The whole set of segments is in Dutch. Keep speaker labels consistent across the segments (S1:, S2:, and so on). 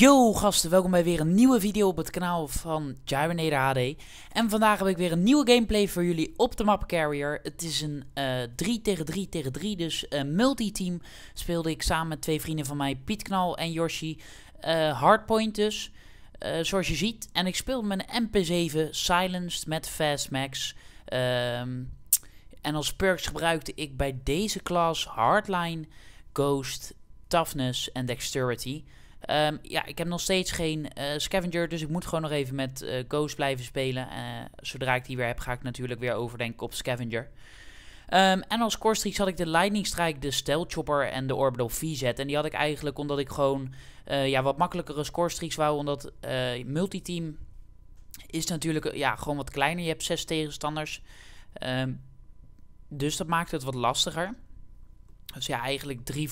S1: Yo gasten, welkom bij weer een nieuwe video op het kanaal van Gyrenator HD. En vandaag heb ik weer een nieuwe gameplay voor jullie op de map Carrier. Het is een uh, eh, 3 tegen 3 tegen 3, dus een eh, multi-team speelde ik samen met twee vrienden van mij, Piet Knal en Yoshi. Eh, hardpoint dus, zoals je ziet. En ik speelde met een MP7 Silenced met Fast Max. Ehm, en als perks gebruikte ik bij deze klas Hardline, Ghost, Toughness en Dexterity... Ehm, ja, ik heb nog steeds geen eh, scavenger, dus ik moet gewoon nog even met uh, Ghost blijven spelen. Uh, zodra ik die weer heb, ga ik natuurlijk weer overdenken op scavenger. Ehm, en als core streak had ik de Lightning Strike, de Stealth Chopper en de Orbital v-zet. En die had ik eigenlijk omdat ik gewoon ja, wat makkelijkere score streaks wou. Omdat multiteam is natuurlijk ja, gewoon wat kleiner. Je hebt zes tegenstanders. Ehm, dus dat maakt het wat lastiger. Dus ja, eigenlijk drie,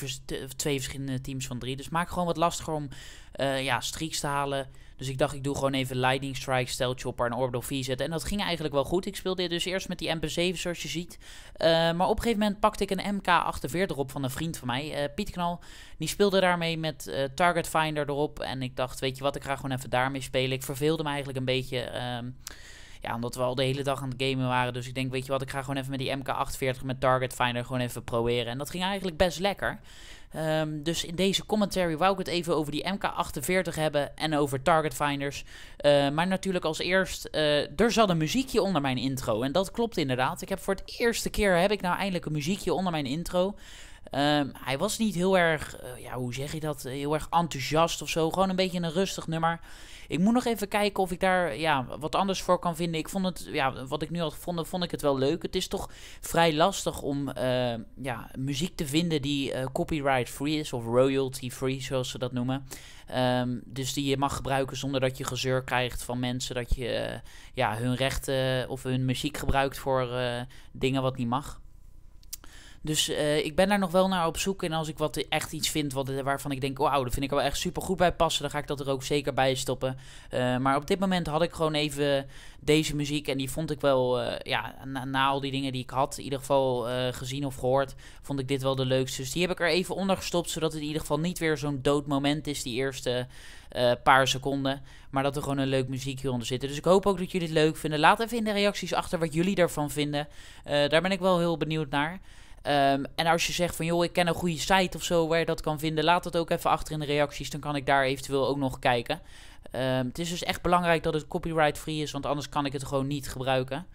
S1: twee verschillende teams van drie. Dus maak gewoon wat lastiger om uh, ja, streaks te halen. Dus ik dacht, ik doe gewoon even Lightning Strike, Stel Chopper en Orbital V zetten. En dat ging eigenlijk wel goed. Ik speelde dus eerst met die MP7, zoals je ziet. Eh, maar op een gegeven moment pakte ik een MK48 op van een vriend van mij, uh, Piet Knal. Die speelde daarmee met Target Finder erop. En ik dacht, weet je wat, ik ga gewoon even daarmee spelen. Ik verveelde me eigenlijk een beetje. Ehm, ja, omdat we al de hele dag aan het gamen waren. Dus ik denk, weet je wat, ik ga gewoon even met die MK48 met Target Finder gewoon even proberen. En dat ging eigenlijk best lekker. Ehm, dus in deze commentary wou ik het even over die MK48 hebben en over target finders. Eh, maar natuurlijk als eerst, eh, er zat een muziekje onder mijn intro. En dat klopt inderdaad. Ik heb voor het eerste keer heb ik nou eindelijk een muziekje onder mijn intro. Ehm, hij was niet heel erg, eh, ja, hoe zeg je dat, eh, heel erg enthousiast of zo. Gewoon een beetje een rustig nummer. Ik moet nog even kijken of ik daar ja, wat anders voor kan vinden. Ik vond het, ja, wat ik nu had gevonden, vond ik het wel leuk. Het is toch vrij lastig om ehm, ja, muziek te vinden die eh, copyright-free is, of royalty-free, zoals ze dat noemen. Ehm, dus die je mag gebruiken zonder dat je gezeur krijgt van mensen dat je ja, hun rechten of hun muziek gebruikt voor dingen wat niet mag. Dus eh, ik ben daar nog wel naar op zoek. En als ik wat, echt iets vind wat, waarvan ik denk, wauw, dat vind ik wel echt super goed bij passen, dan ga ik dat er ook zeker bij stoppen. Eh, maar op dit moment had ik gewoon even deze muziek. En die vond ik wel, eh, ja, na, al die dingen die ik had, in ieder geval gezien of gehoord, vond ik dit wel de leukste. Dus die heb ik er even onder gestopt, zodat het in ieder geval niet weer zo'n dood moment is, die eerste paar seconden. Maar dat er gewoon een leuk muziek onder zit. Dus ik hoop ook dat jullie het leuk vinden. Laat even in de reacties achter wat jullie daarvan vinden. daar ben ik wel heel benieuwd naar. Ehm, en als je zegt van joh, ik ken een goede site of zo waar je dat kan vinden, laat dat ook even achter in de reacties. Dan kan ik daar eventueel ook nog kijken. Ehm, het is dus echt belangrijk dat het copyright free is, want anders kan ik het gewoon niet gebruiken.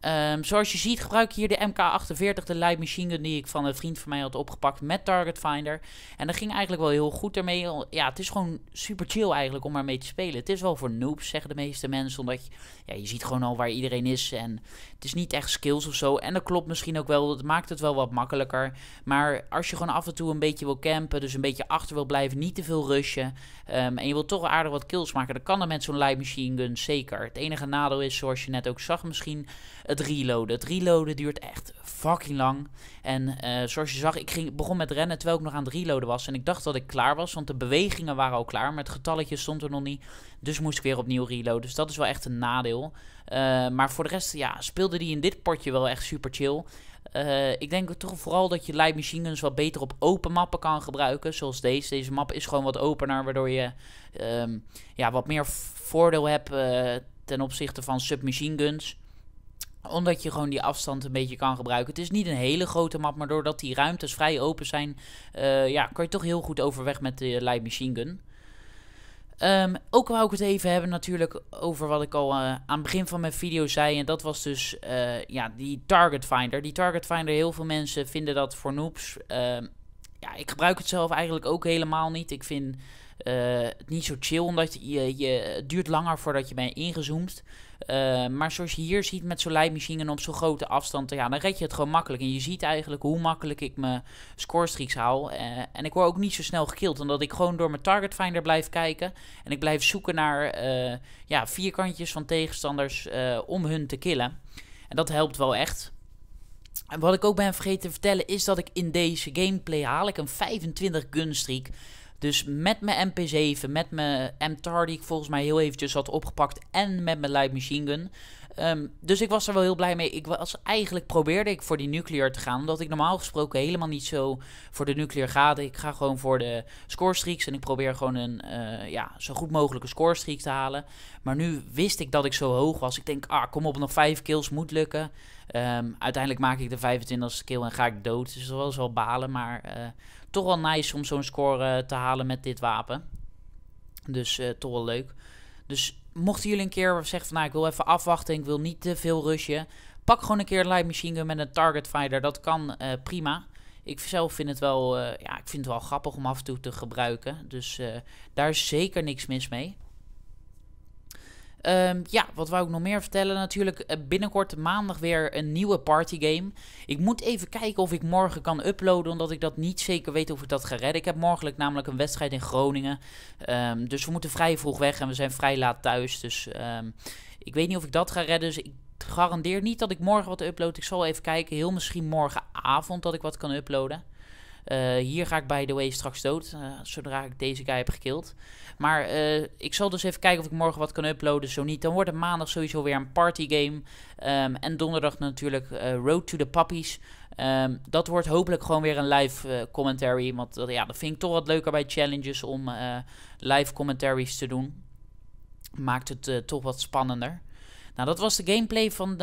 S1: Ehm, zoals je ziet gebruik ik hier de MK48, de light machine gun die ik van een vriend van mij had opgepakt met Target Finder. En dat ging eigenlijk wel heel goed ermee. Ja, het is gewoon super chill eigenlijk om ermee te spelen. Het is wel voor noobs, zeggen de meeste mensen, omdat je, ja, je ziet gewoon al waar iedereen is. En het is niet echt skills of zo. En dat klopt misschien ook wel, dat maakt het wel wat makkelijker. Maar als je gewoon af en toe een beetje wil campen, dus een beetje achter wil blijven, niet te veel rushen. Ehm, en je wil toch aardig wat kills maken, dan kan dat met zo'n light machine gun zeker. Het enige nadeel is, zoals je net ook zag misschien het reloaden. Het reloaden duurt echt fucking lang. En eh, zoals je zag, ik ging, begon met rennen terwijl ik nog aan het reloaden was. En ik dacht dat ik klaar was, want de bewegingen waren al klaar. Maar het getalletje stond er nog niet. Dus moest ik weer opnieuw reloaden. Dus dat is wel echt een nadeel. Eh, maar voor de rest, ja, speelde die in dit potje wel echt super chill. Eh, ik denk toch vooral dat je light machine guns wat beter op open mappen kan gebruiken. Zoals deze. Deze map is gewoon wat opener, waardoor je ehm, ja, wat meer voordeel hebt ten opzichte van submachine guns omdat je gewoon die afstand een beetje kan gebruiken. Het is niet een hele grote map, maar doordat die ruimtes vrij open zijn, eh, ja, kan je toch heel goed overweg met de light machine gun. Ehm, ook wou ik het even hebben natuurlijk over wat ik al eh, aan het begin van mijn video zei. En dat was dus eh, ja, die target finder. Die target finder, heel veel mensen vinden dat voor noobs. Ehm, ja, ik gebruik het zelf eigenlijk ook helemaal niet. Ik vind uh, niet zo chill, omdat je, je, het duurt langer voordat je bent ingezoomd. Eh, maar zoals je hier ziet met zo'n leidmachine en op zo'n grote afstand, ja, dan red je het gewoon makkelijk. En je ziet eigenlijk hoe makkelijk ik mijn scorestreaks haal. Eh, en ik word ook niet zo snel gekild, omdat ik gewoon door mijn target finder blijf kijken. En ik blijf zoeken naar ja, vierkantjes van tegenstanders om hun te killen. En dat helpt wel echt. En wat ik ook ben vergeten te vertellen is dat ik in deze gameplay haal ik een 25 streak. Dus met mijn MP7, met mijn m die ik volgens mij heel eventjes had opgepakt. En met mijn Light Machine Gun. Ehm, dus ik was er wel heel blij mee. Ik was, eigenlijk probeerde ik voor die nuclear te gaan. Omdat ik normaal gesproken helemaal niet zo voor de nuclear ga. Ik ga gewoon voor de scorestreaks. En ik probeer gewoon een eh, ja, zo goed mogelijke scorestreak te halen. Maar nu wist ik dat ik zo hoog was. Ik denk, ah, kom op, nog vijf kills moet lukken. Ehm, uiteindelijk maak ik de 25ste kill en ga ik dood. Dus wel was wel balen. Maar eh, toch wel nice om zo'n score eh, te halen met dit wapen. Dus toch wel leuk. Dus mochten jullie een keer zeggen van nou, ik wil even afwachten, ik wil niet te veel rushen. Pak gewoon een keer de light machine gun met een target finder. Dat kan eh, prima. Ik zelf vind het wel, eh, ja, ik vind het wel grappig om af en toe te gebruiken. Dus eh, daar is zeker niks mis mee. Ehm, ja, wat wou ik nog meer vertellen? Natuurlijk eh, binnenkort maandag weer een nieuwe partygame. Ik moet even kijken of ik morgen kan uploaden, omdat ik dat niet zeker weet of ik dat ga redden. Ik heb morgen namelijk een wedstrijd in Groningen. Ehm, dus we moeten vrij vroeg weg en we zijn vrij laat thuis. Dus ehm, ik weet niet of ik dat ga redden. Dus ik garandeer niet dat ik morgen wat upload. Ik zal even kijken, heel misschien morgenavond dat ik wat kan uploaden. Eh, hier ga ik by the way straks dood, eh, zodra ik deze guy heb gekild. Maar eh, ik zal dus even kijken of ik morgen wat kan uploaden. Zo niet, dan wordt het maandag sowieso weer een party game. Ehm, en donderdag natuurlijk Road to the Puppies. Ehm, dat wordt hopelijk gewoon weer een live commentary. Want ja, dat vind ik toch wat leuker bij challenges om live commentaries te doen. Maakt het toch wat spannender. Nou, dat was de gameplay van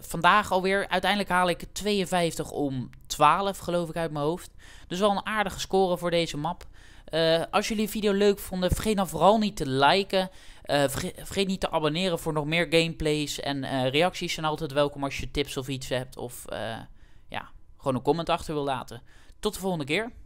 S1: vandaag alweer. Uiteindelijk haal ik 52 om 12, geloof ik, uit mijn hoofd. Dus wel een aardige score voor deze map. Eh, als jullie de video leuk vonden, vergeet dan vooral niet te liken. Eh, vergeet, niet te abonneren voor nog meer gameplays. En eh, reacties zijn altijd welkom als je tips of iets hebt. Of ja, gewoon een comment achter wil laten. Tot de volgende keer.